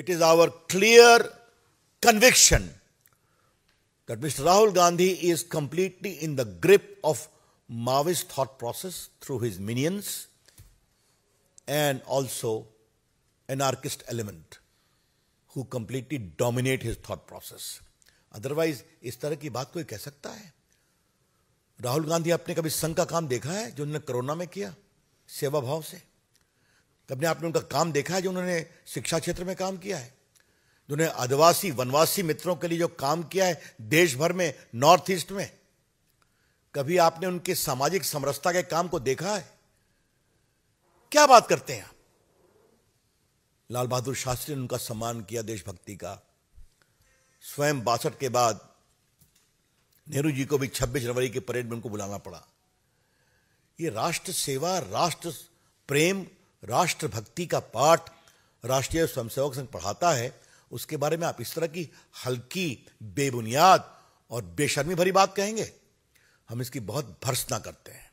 it is our clear conviction that Mr. Rahul Gandhi is completely in the grip of Maoist thought process through his minions and also anarchist element who completely dominate his thought process. otherwise is tarah ki baat koi keh sakta hai rahul gandhi apne kabhi sang ka kaam dekha hai jo unne corona mein kiya seva bhav se कभी आपने उनका काम देखा है जो उन्होंने शिक्षा क्षेत्र में काम किया है जिन्होंने आदिवासी वनवासी मित्रों के लिए जो काम किया है देश भर में नॉर्थ ईस्ट में कभी आपने उनके सामाजिक समरसता के काम को देखा है क्या बात करते हैं आप लाल बहादुर शास्त्री ने उनका सम्मान किया देशभक्ति का स्वयं बासठ के बाद नेहरू जी को भी 26 जनवरी की परेड में उनको बुलाना पड़ा ये राष्ट्र सेवा राष्ट्र प्रेम राष्ट्रभक्ति का पाठ राष्ट्रीय स्वयंसेवक संघ पढ़ाता है उसके बारे में आप इस तरह की हल्की बेबुनियाद और बेशर्मी भरी बात कहेंगे हम इसकी बहुत भर्सना करते हैं